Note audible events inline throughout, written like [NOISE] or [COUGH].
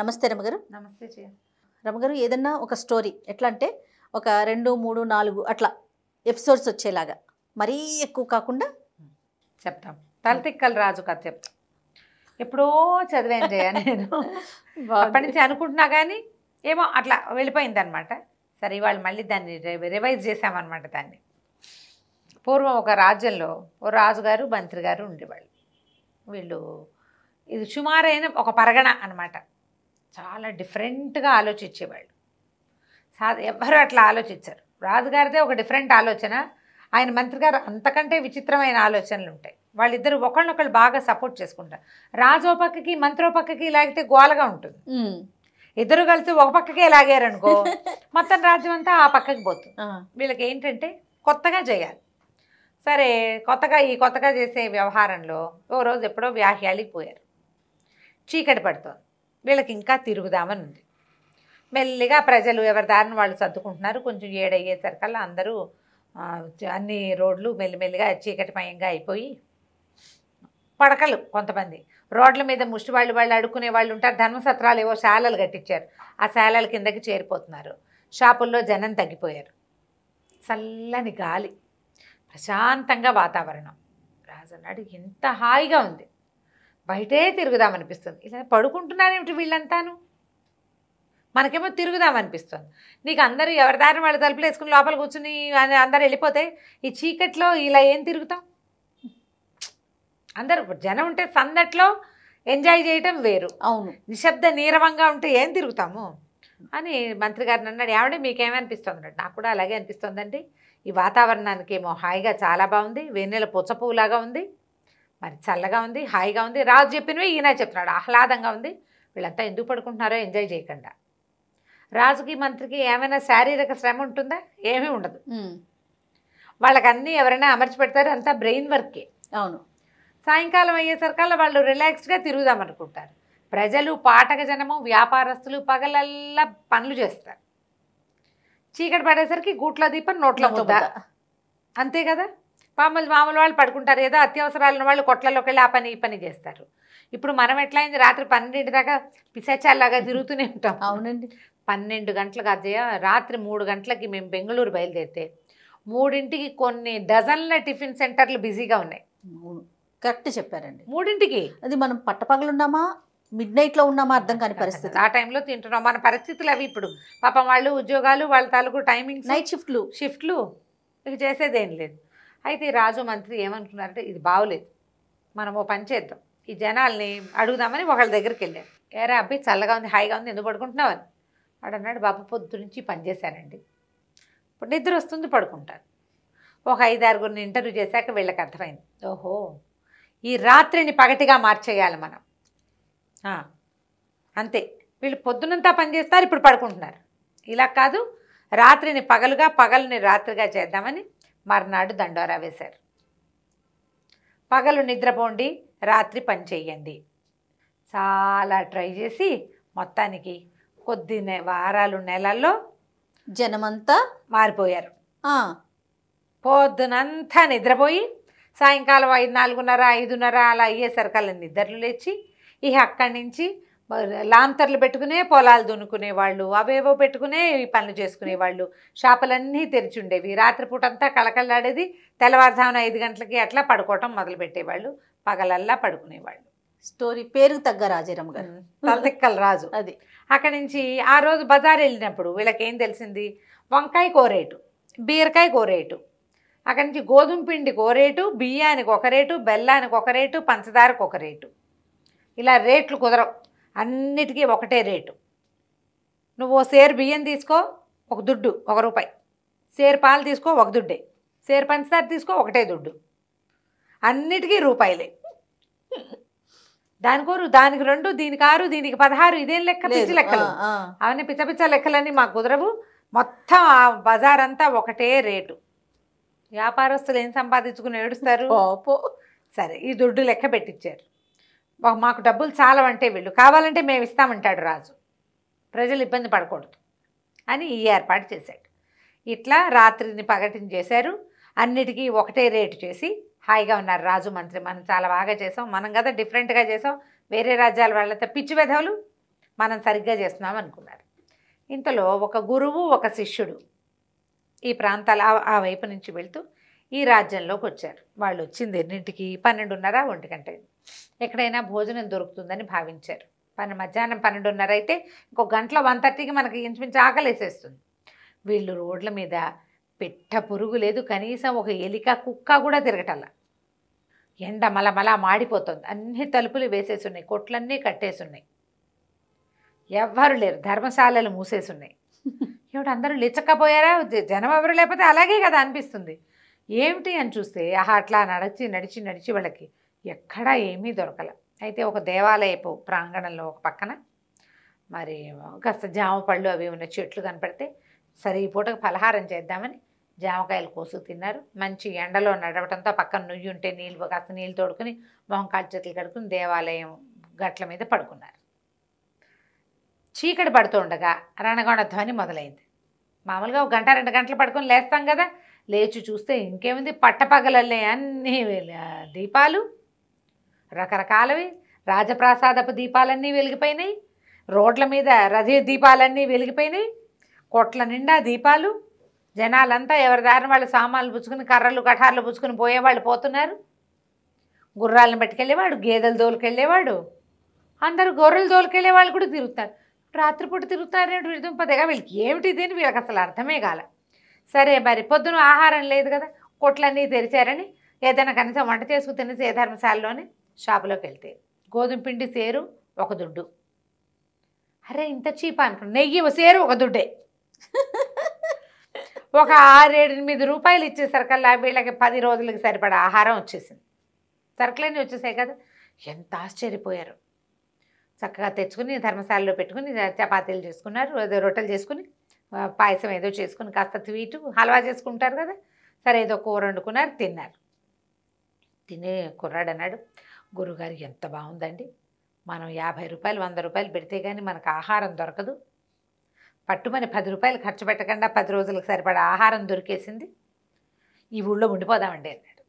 నమస్తే రమగారు నమస్తే జయ రమగారు ఏదన్నా ఒక స్టోరీ ఎట్లా అంటే ఒక రెండు మూడు నాలుగు అట్లా ఎపిసోడ్స్ వచ్చేలాగా మరీ ఎక్కువ కాకుండా చెప్తాం తలతిక్కల రాజు కథ చెప్తాం ఎప్పుడో చదివాను జయ నేను అప్పటి నుంచి అనుకుంటున్నా కానీ ఏమో అట్లా వెళ్ళిపోయింది అనమాట సరే ఇవాళ మళ్ళీ దాన్ని రివైజ్ చేసామన్నమాట దాన్ని పూర్వం ఒక రాజ్యంలో ఓ రాజుగారు మంత్రి గారు ఉండేవాళ్ళు వీళ్ళు ఇది సుమారైన ఒక పరగణ అనమాట చాలా డిఫరెంట్గా ఆలోచించేవాళ్ళు సా ఎవ్వరూ అట్లా ఆలోచించారు రాజుగారిదే ఒక డిఫరెంట్ ఆలోచన ఆయన మంత్రి గారు అంతకంటే విచిత్రమైన ఆలోచనలు ఉంటాయి వాళ్ళిద్దరు ఒకళ్ళనొకళ్ళు బాగా సపోర్ట్ చేసుకుంటారు రాజు పక్కకి మంత్రో పక్కకి లాగితే గోలగా ఉంటుంది ఇద్దరు కలిసి ఒక పక్కకే లాగారనుకో [LAUGHS] మొత్తం రాజ్యం అంతా ఆ పక్కకి పోతుంది వీళ్ళకి ఏంటంటే కొత్తగా చేయాలి సరే కొత్తగా ఈ కొత్తగా చేసే వ్యవహారంలో ఓ రోజు ఎప్పుడో వ్యాహ్యాలికి పోయారు చీకటి పడుతుంది వీళ్ళకి ఇంకా తిరుగుదామని ఉంది మెల్లిగా ప్రజలు ఎవరి దారిని వాళ్ళు సర్దుకుంటున్నారు కొంచెం ఏడయ్యేసరికల్లా అందరూ అన్ని రోడ్లు మెల్లిమెల్లిగా చీకటిమయంగా అయిపోయి పడకలు కొంతమంది రోడ్ల మీద ముష్టి వాళ్ళు వాళ్ళు అడుక్కునే వాళ్ళు ఉంటారు ధర్మసత్రాలు ఏవో శాలలు కట్టించారు ఆ శాలల కిందకి చేరిపోతున్నారు షాపుల్లో జనం తగ్గిపోయారు చల్లని గాలి ప్రశాంతంగా వాతావరణం రాజు ఎంత హాయిగా ఉంది బయటే తిరుగుదామనిపిస్తుంది ఇలా పడుకుంటున్నారేమిటి వీళ్ళంతాను మనకేమో తిరుగుదామనిపిస్తుంది నీకు అందరూ ఎవరి దారిని వాళ్ళు తలుపులు వేసుకుని లోపల కూర్చుని అందరు వెళ్ళిపోతే ఈ చీకట్లో ఇలా ఏం తిరుగుతాం అందరు జనం ఉంటే సందట్లో ఎంజాయ్ చేయటం వేరు అవును నిశ్శబ్ద నీరవంగా ఉంటే ఏం తిరుగుతాము అని మంత్రి గారిని అన్నాడు ఏమంటే మీకేమనిపిస్తుంది అన్నాడు నాకు కూడా అలాగే అనిపిస్తుందండి ఈ వాతావరణానికి ఏమో హాయిగా చాలా బాగుంది వెన్నెల పుచ్చపువ్వులాగా ఉంది మరి చల్లగా ఉంది హాయిగా ఉంది రాజు చెప్పినవి ఈయన చెప్తున్నాడు ఆహ్లాదంగా ఉంది వీళ్ళంతా ఎందుకు పడుకుంటున్నారో ఎంజాయ్ చేయకుండా రాజుకి మంత్రికి ఏమైనా శారీరక శ్రమ ఉంటుందా ఏమీ ఉండదు వాళ్ళకి అన్ని ఎవరైనా అమర్చి పెడతారు అంతా బ్రెయిన్ వర్కే అవును సాయంకాలం అయ్యేసరికల్లా వాళ్ళు రిలాక్స్డ్గా తిరుగుదాం అనుకుంటారు ప్రజలు పాటక జనము వ్యాపారస్తులు పగలల్లా పనులు చేస్తారు చీకటి పడేసరికి గూట్లో దీపం నోట్లో ముద్ద అంతే కదా పాములు మామూలు వాళ్ళు పడుకుంటారు ఏదో అత్యవసరాలను వాళ్ళు కొట్లలోకి వెళ్ళి ఆ పని ఈ పని చేస్తారు ఇప్పుడు మనం ఎట్లా అయింది రాత్రి పన్నెండింటి దాకా పిశాచాలాగా తిరుగుతూనే ఉంటాం అవునండి పన్నెండు గంటలకు అజయ రాత్రి మూడు గంటలకి మేము బెంగళూరు బయలుదేరితే మూడింటికి కొన్ని డజన్ల టిఫిన్ సెంటర్లు బిజీగా ఉన్నాయి కరెక్ట్ చెప్పారండి మూడింటికి అది మనం ఉన్నామా మిడ్ నైట్లో ఉన్నామా అర్థం కాని పరిస్థితి ఆ టైంలో తింటున్నాం మన పరిస్థితులు అవి ఇప్పుడు పాపం వాళ్ళు ఉద్యోగాలు వాళ్ళ తాలూకు టైమింగ్ నైట్ షిఫ్ట్లు షిఫ్ట్లు ఇక చేసేదేం లేదు అయితే రాజు మంత్రి ఏమంటున్నారంటే ఇది బాగోలేదు మనం ఓ పని చేద్దాం ఈ జనాల్ని అడుగుదామని ఒకళ్ళ దగ్గరికి వెళ్ళారు ఏరా అబ్బాయి చల్లగా ఉంది హాయిగా ఉంది ఎందుకు పడుకుంటున్నావు అని వాడు అన్నాడు బాబు పొద్దు నుంచి పనిచేశానండి ఇప్పుడు నిద్ర వస్తుంది పడుకుంటాను ఒక ఐదారుగురిని ఇంటర్వ్యూ చేశాక వీళ్ళకి అర్థమైంది ఓహో ఈ రాత్రిని పగటిగా మార్చేయాలి మనం అంతే వీళ్ళు పొద్దునంతా పనిచేస్తారు ఇప్పుడు పడుకుంటున్నారు ఇలా కాదు రాత్రిని పగలుగా పగలని రాత్రిగా చేద్దామని మర్నాడు దండోరా వేశారు పగలు నిద్రపోండి రాత్రి పని చేయండి చాలా ట్రై చేసి మొత్తానికి కొద్ది వారాలు నెలల్లో జనమంతా మారిపోయారు పొద్దునంతా నిద్రపోయి సాయంకాలం ఐదు నాలుగున్నర ఐదున్నర అలా అయ్యేసరికల్లా నిద్రలు లేచి ఇక అక్కడి నుంచి లాంతర్లు పెట్టుకునే పొలాలు దున్నుకునే వాళ్ళు అవేవో పెట్టుకునే ఈ పనులు చేసుకునే వాళ్ళు షాపులన్నీ తెరిచి ఉండేవి రాత్రిపూట అంతా కలకల్లాడేది తెల్లవారుజామున ఐదు గంటలకి అట్లా పడుకోవటం మొదలుపెట్టేవాళ్ళు పగలల్లా పడుకునేవాళ్ళు స్టోరీ పేరుకు తగ్గ రాజారాం గారు తలతిక్కల రాజు అది అక్కడి నుంచి ఆ రోజు బజార్ వెళ్ళినప్పుడు వీళ్ళకేం తెలిసింది వంకాయ కోరేటు బీరకాయ కోరేటు అక్కడి నుంచి గోధుమ పిండికి ఓ రేటు బియ్యానికి ఒక రేటు బెల్లానికి ఒక రేటు పంచదారకు ఒక రేటు ఇలా రేట్లు కుదరవు అన్నిటికీ ఒకటే రేటు నువ్వు సేర్ బియ్యం తీసుకో ఒక దుడ్డు ఒక రూపాయి సేర్ పాలు తీసుకో ఒక దుడ్డే సేర్ పంచదార తీసుకో ఒకటే దుడ్డు అన్నిటికీ రూపాయలే దానికి కోరు దానికి రెండు దీనికి ఆరు దీనికి పదహారు ఇదేం లెక్క పిచ్చి లెక్కలు అవన్నీ పిచ్చ పిచ్చ లెక్కలన్నీ మాకు కుదరవు మొత్తం ఆ బజార్ అంతా ఒకటే రేటు వ్యాపారస్తులు ఏం సంపాదించుకుని ఏడుస్తారు సరే ఈ దుడ్డు లెక్క పెట్టించారు మాకు డబ్బులు చాలవంటే వీళ్ళు కావాలంటే మేము ఇస్తామంటాడు రాజు ప్రజలు ఇబ్బంది పడకూడదు అని ఈ ఏర్పాటు చేశాడు ఇట్లా రాత్రిని పగటిని చేశారు అన్నిటికీ ఒకటే రేటు చేసి హాయిగా ఉన్నారు రాజు మంత్రి మనం చాలా బాగా చేసాం మనం కదా డిఫరెంట్గా చేసాం వేరే రాజ్యాల వాళ్ళతో పిచ్చి విధవులు మనం సరిగ్గా చేస్తున్నాం అనుకున్నారు ఇంతలో ఒక గురువు ఒక శిష్యుడు ఈ ప్రాంతాల ఆ వైపు నుంచి వెళ్తూ ఈ రాజ్యంలోకి వచ్చారు వాళ్ళు వచ్చింది ఎన్నింటికి పన్నెండున్నర ఒంటి గంట ఎక్కడైనా భోజనం దొరుకుతుందని భావించారు పని మధ్యాహ్నం పన్నెండున్నర అయితే ఇంకో గంటలో వన్ థర్టీకి మనకి ఇంచుమించు ఆకలేసేస్తుంది వీళ్ళు రోడ్ల మీద పిట్ట పురుగు లేదు కనీసం ఒక ఎలిక కుక్క కూడా తిరగటల్లా ఎండ మలమలా మాడిపోతుంది అన్ని తలుపులు వేసేసున్నాయి కొట్లన్నీ కట్టేసున్నాయి ఎవ్వరు లేరు ధర్మశాలలు మూసేసున్నాయి [LAUGHS] ఏమిటి అందరూ లేచక్కపోయారా జనం ఎవరు లేకపోతే అలాగే కదా అనిపిస్తుంది ఏమిటి అని చూస్తే ఆహా అట్లా నడిచి నడిచి నడిచి వాళ్ళకి ఎక్కడా ఏమీ దొరకల అయితే ఒక దేవాలయపు ప్రాంగణంలో ఒక పక్కన మరి కాస్త జామ పళ్ళు అవి ఉన్న చెట్లు కనపడితే సరే ఈ పూటకు ఫలహారం చేద్దామని జామకాయలు కోసు తిన్నారు మంచి ఎండలో నడవటంతో పక్కన నుయ్యి ఉంటే నీళ్ళు కాస్త నీళ్ళు తోడుకుని మొహం కాల్ చేతులు కడుకుని దేవాలయం గట్ల మీద పడుకున్నారు చీకటి పడుతుండగా రణగొండ ధ్వని మొదలైంది మామూలుగా ఒక గంట రెండు గంటలు పడుకొని లేస్తాం కదా లేచి చూస్తే ఇంకేముంది పట్టపగలల్లే అన్నీ దీపాలు రకరకాలవి రాజప్రాసాదపు దీపాలన్నీ వెలిగిపోయినాయి రోడ్ల మీద రథ దీపాలన్నీ వెలిగిపోయినాయి కొట్ల నిండా దీపాలు జనాలంతా ఎవరి దారిన వాళ్ళు సామాన్లు పుచ్చుకుని కర్రలు కఠార్లు పుచ్చుకుని పోయేవాళ్ళు పోతున్నారు గుర్రాలను పట్టుకెళ్ళేవాడు గేదెలు దోలుకెళ్ళేవాడు అందరూ గొర్రెలు వాళ్ళు కూడా తిరుగుతారు రాత్రిపూట తిరుగుతారు పెద్దగా వీళ్ళకి ఏమిటి దీని వీళ్ళకి అసలు అర్థమే కాలే సరే మరి పొద్దున ఆహారం లేదు కదా కొట్లన్నీ తెరిచారని ఏదైనా కనీసం వంట చేసుకుని తినేసి ఏ ధర్మశాలలోనే షాపులోకి వెళ్తే గోధుమ పిండి సేరు ఒక దుడ్డు అరే ఇంత చీపా అనుకున్నా నెయ్యి సేరు ఒక దుడ్డే ఒక ఆరేడు ఎనిమిది రూపాయలు ఇచ్చేసరికల్లా వీళ్ళకి పది రోజులకి సరిపడా ఆహారం వచ్చేసింది సరుకులన్నీ వచ్చేసాయి కదా ఎంత ఆశ్చర్యపోయారు చక్కగా తెచ్చుకుని ధర్మశాలలో పెట్టుకుని చపాతీలు చేసుకున్నారు రొట్టెలు చేసుకుని పాయసం ఏదో చేసుకుని కాస్త స్వీటు హల్వా చేసుకుంటారు కదా సరే ఏదో కూర వండుకున్నారు తిన్నారు తినే కుర్రాడు అన్నాడు గురుగారు ఎంత బాగుందండి మనం యాభై రూపాయలు వంద రూపాయలు పెడితే కానీ మనకు ఆహారం దొరకదు పట్టుమని పది రూపాయలు ఖర్చు పెట్టకుండా పది రోజులకు సరిపడా ఆహారం దొరికేసింది ఈ ఊళ్ళో ఉండిపోదామండి అన్నాడు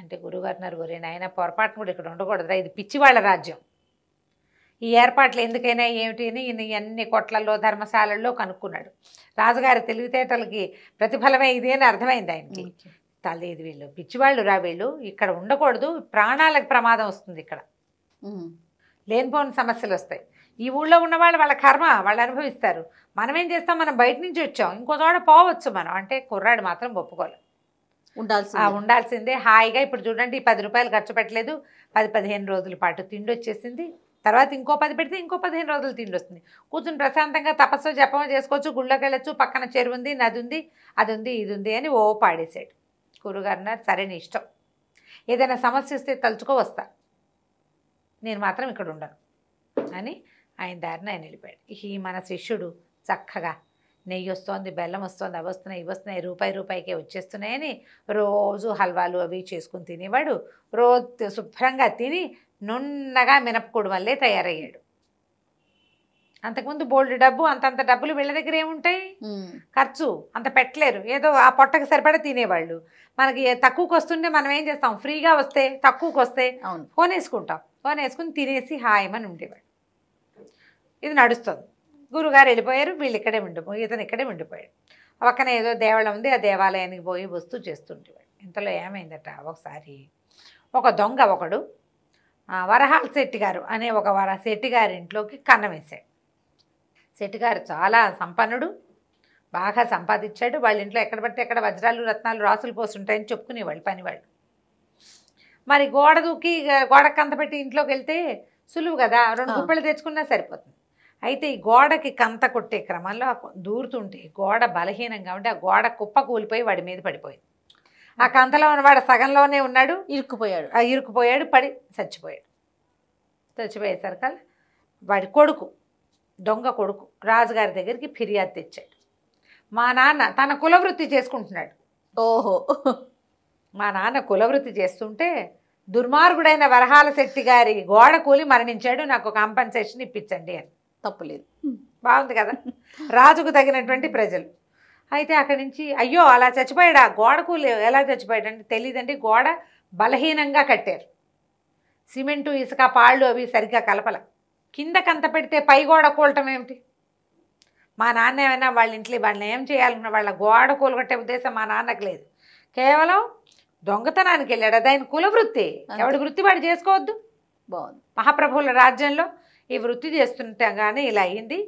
అంటే గురుగారు నారు ఒరే నాయన పొరపాటును కూడా ఇక్కడ ఉండకూడదురా ఇది పిచ్చివాళ్ళ రాజ్యం ఈ ఏర్పాట్లు ఎందుకైనా ఏమిటి అని ఈయన అన్ని కొట్లలో ధర్మశాలల్లో కనుక్కున్నాడు రాజుగారి తెలివితేటలకి ప్రతిఫలమే ఇది అని అర్థమైంది ఆయనకి తల్లేదు వీళ్ళు పిచ్చివాళ్ళు రా వీళ్ళు ఇక్కడ ఉండకూడదు ప్రాణాలకు ప్రమాదం వస్తుంది ఇక్కడ లేనిపోని సమస్యలు వస్తాయి ఈ ఊళ్ళో ఉన్న వాళ్ళు వాళ్ళ కర్మ వాళ్ళు అనుభవిస్తారు మనం ఏం చేస్తాం మనం బయట నుంచి వచ్చాం ఇంకో చోట పోవచ్చు మనం అంటే కుర్రాడు మాత్రం ఒప్పుకోలేదు ఉండాల్సి ఉండాల్సిందే హాయిగా ఇప్పుడు చూడండి పది రూపాయలు ఖర్చు పెట్టలేదు పది పదిహేను రోజుల పాటు తిండి వచ్చేసింది తర్వాత ఇంకో పది పెడితే ఇంకో పదిహేను రోజులు తిండి వస్తుంది కూర్చుని ప్రశాంతంగా తపస్సు జపం చేసుకోవచ్చు గుళ్ళకి వెళ్ళచ్చు పక్కన చెరువు ఉంది నది ఉంది అది ఉంది ఇది ఉంది అని ఓ పాడేశాడు గురుగారు అన్నారు సరే ఇష్టం ఏదైనా సమస్య వస్తే తలుచుకో వస్తా నేను మాత్రం ఇక్కడ ఉండను అని ఆయన దారిని ఆయన వెళ్ళిపోయాడు ఈ మన శిష్యుడు చక్కగా నెయ్యి వస్తుంది బెల్లం వస్తుంది అవి వస్తున్నాయి ఇవి వస్తున్నాయి రూపాయి రూపాయికే వచ్చేస్తున్నాయని రోజు హల్వాలు అవి చేసుకుని తినేవాడు రోజు శుభ్రంగా తిని నున్నగా మినపకూడు వల్లే తయారయ్యాడు అంతకుముందు బోల్డ్ డబ్బు అంతంత డబ్బులు వీళ్ళ దగ్గర ఏముంటాయి ఖర్చు అంత పెట్టలేరు ఏదో ఆ పొట్టకి సరిపడా తినేవాళ్ళు మనకి తక్కువకి వస్తుంటే మనం ఏం చేస్తాం ఫ్రీగా వస్తే తక్కువకి వస్తే ఫోన్ వేసుకుంటాం ఫోన్ వేసుకుని తినేసి హాయమని ఉండేవాడు ఇది నడుస్తుంది గురుగారు వెళ్ళిపోయారు వీళ్ళు ఇక్కడే ఉండిపోయి ఇతను ఇక్కడే ఉండిపోయాడు పక్కన ఏదో దేవాలయం ఉంది ఆ దేవాలయానికి పోయి వస్తూ చేస్తుండేవాడు ఇంతలో ఏమైందట ఒకసారి ఒక దొంగ ఒకడు వరహాల శెట్టి గారు అనే ఒక వర శెట్టి గారి ఇంట్లోకి కన్నమేశాడు శెట్టి గారు చాలా సంపన్నుడు బాగా సంపాదించాడు వాళ్ళ ఇంట్లో ఎక్కడ పడితే ఎక్కడ వజ్రాలు రత్నాలు రాసులు పోస్తుంటాయని చెప్పుకునేవాళ్ళు పనివాళ్ళు మరి గోడ దూకి గోడ పెట్టి ఇంట్లోకి వెళ్తే సులువు కదా రెండు గుప్పలు తెచ్చుకున్నా సరిపోతుంది అయితే ఈ గోడకి కంత కొట్టే క్రమంలో దూరుతుంటే గోడ బలహీనంగా ఉంటే ఆ గోడ కుప్ప కూలిపోయి వాడి మీద పడిపోయింది ఆ కంతలో ఉన్నవాడు సగంలోనే ఉన్నాడు ఇరుక్కుపోయాడు ఆ ఇరుక్కుపోయాడు పడి చచ్చిపోయాడు చచ్చిపోయేసరికల్లా వాడి కొడుకు దొంగ కొడుకు రాజుగారి దగ్గరికి ఫిర్యాదు తెచ్చాడు మా నాన్న తన కులవృత్తి చేసుకుంటున్నాడు ఓహో మా నాన్న కులవృత్తి చేస్తుంటే దుర్మార్గుడైన వరహాల శక్తి గారి గోడ కూలి మరణించాడు నాకు కాంపన్సేషన్ ఇప్పించండి అని తప్పులేదు బాగుంది కదా రాజుకు తగినటువంటి ప్రజలు అయితే అక్కడి నుంచి అయ్యో అలా చచ్చిపోయాడా గోడకు ఎలా చచ్చిపోయాడు అంటే తెలియదండి గోడ బలహీనంగా కట్టారు సిమెంటు ఇసుక పాళ్ళు అవి సరిగ్గా కలపల కిందకంత పెడితే పై గోడ కూలటం ఏమిటి మా నాన్న ఏమైనా వాళ్ళ ఇంట్లో వాళ్ళని ఏం చేయాలన్న వాళ్ళ గోడ కూలగొట్టే ఉద్దేశం మా నాన్నకు లేదు కేవలం దొంగతనానికి వెళ్ళాడు అది ఆయన కుల వృత్తి ఎవడి వృత్తి వాడు చేసుకోవద్దు బాగుంది మహాప్రభువుల రాజ్యంలో ఈ వృత్తి చేస్తుంటే కానీ ఇలా అయింది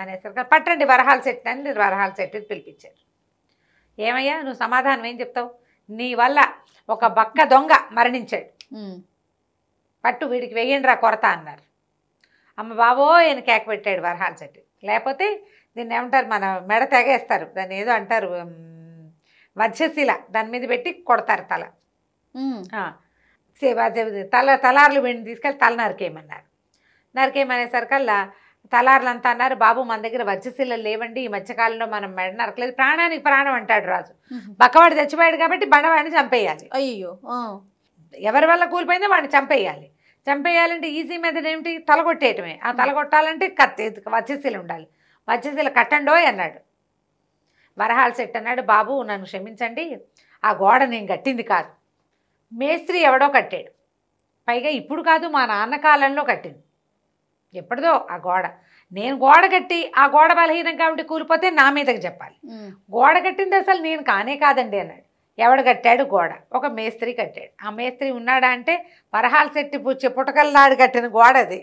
అనేసరికి పట్టండి వరహాల చెట్టు అని వరహాల సెట్ పిలిపించారు ఏమయ్యా నువ్వు సమాధానం ఏం చెప్తావు నీ వల్ల ఒక బక్క దొంగ మరణించాడు పట్టు వీడికి వెయ్యండి రా కొరత అన్నారు అమ్మ బాబో ఈయన కేక పెట్టాడు వరహాల చెట్టు లేకపోతే దీన్ని ఏమంటారు మన మెడ తెగేస్తారు దాన్ని ఏదో అంటారు వధ్యశిల దాని మీద పెట్టి కొడతారు తల తల తలార్లు వీడిని తీసుకెళ్ళి తల నరికేయమన్నారు నరికేయమనేసరికల్లా తలార్లంతా అన్నారు బాబు మన దగ్గర వర్చశీలలు లేవండి ఈ మధ్యకాలంలో మనం మెడ నరకలేదు ప్రాణానికి ప్రాణం అంటాడు రాజు బక్కవాడు చచ్చిపోయాడు కాబట్టి బండవాడిని చంపేయాలి అయ్యో ఎవరి వల్ల కూలిపోయిందో వాడిని చంపేయాలి చంపేయాలంటే ఈజీ మెథడ్ ఏమిటి తలగొట్టేయటమే ఆ తలగొట్టాలంటే కత్తి వచ్చేసీలు ఉండాలి వజ్రశీల కట్టండోయ్ అన్నాడు వరహాల్ సెట్ అన్నాడు బాబు నన్ను క్షమించండి ఆ గోడ నేను కట్టింది కాదు మేస్త్రి ఎవడో కట్టాడు పైగా ఇప్పుడు కాదు మా నాన్న కాలంలో కట్టింది ఎప్పటిదో ఆ గోడ నేను గోడ కట్టి ఆ గోడ బలహీనం కాబట్టి కూలిపోతే నా మీదకి చెప్పాలి గోడ కట్టింది అసలు నేను కానే కాదండి అన్నాడు ఎవడు కట్టాడు గోడ ఒక మేస్త్రి కట్టాడు ఆ మేస్త్రి ఉన్నాడా అంటే పరహాల శెట్టి పుచ్చి పుటకల్లాడు కట్టిన గోడ అది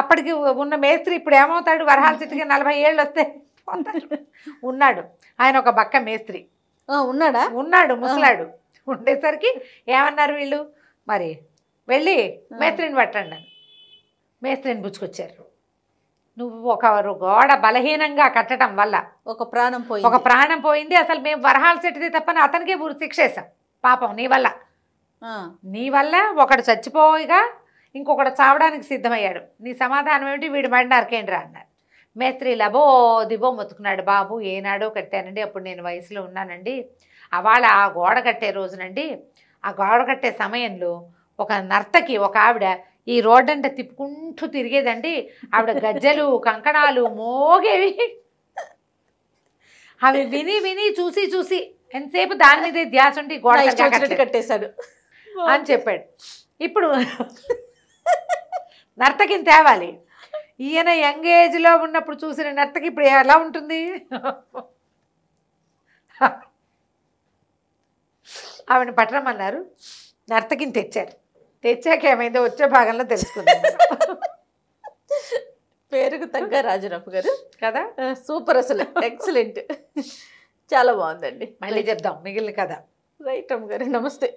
అప్పటికి ఉన్న మేస్త్రి ఇప్పుడు ఏమవుతాడు వరహాల శెట్టికి నలభై ఏళ్ళు వస్తే ఉన్నాడు ఆయన ఒక బక్క మేస్త్రి ఉన్నాడా ఉన్నాడు ముసలాడు ఉండేసరికి ఏమన్నారు వీళ్ళు మరి వెళ్ళి మేస్త్రిని పట్టండి మేస్త్రిని పుచ్చుకొచ్చారు నువ్వు ఒక గోడ బలహీనంగా కట్టడం వల్ల ఒక ప్రాణం పోయి ఒక ప్రాణం పోయింది అసలు మేము వరహాల చెట్టుది తప్పని అతనికే ఊరు వేసాం పాపం నీ వల్ల నీ వల్ల ఒకడు చచ్చిపోయిగా ఇంకొకడు చావడానికి సిద్ధమయ్యాడు నీ సమాధానం ఏమిటి వీడు మడి రా అన్నారు మేస్త్రి లబో దిబో మొత్తుకున్నాడు బాబు ఏనాడో కట్టానండి అప్పుడు నేను వయసులో ఉన్నానండి అవాళ ఆ గోడ కట్టే రోజునండి ఆ గోడ కట్టే సమయంలో ఒక నర్తకి ఒక ఆవిడ ఈ రోడ్డు అంటే తిప్పుకుంటూ తిరిగేదండి ఆవిడ గజ్జలు కంకణాలు మోగేవి అవి విని విని చూసి చూసి ఎంతసేపు దాని మీదే ధ్యాస ఉండి గోడ కట్టేశాడు అని చెప్పాడు ఇప్పుడు నర్తకిని తేవాలి ఈయన యంగ్ ఏజ్లో ఉన్నప్పుడు చూసిన నర్తకి ఇప్పుడు ఎలా ఉంటుంది ఆవిడ పట్టడం అన్నారు నర్తకిని తెచ్చారు తెచ్చాక ఏమైందో వచ్చే భాగంలో తెలుసుకుందాం పేరుకు తగ్గ రాజరాపు గారు కదా సూపర్ అసలు ఎక్సలెంట్ చాలా బాగుందండి మళ్ళీ చెప్దాం మిగిలిన కదా రైట్ అమ్మ గారు నమస్తే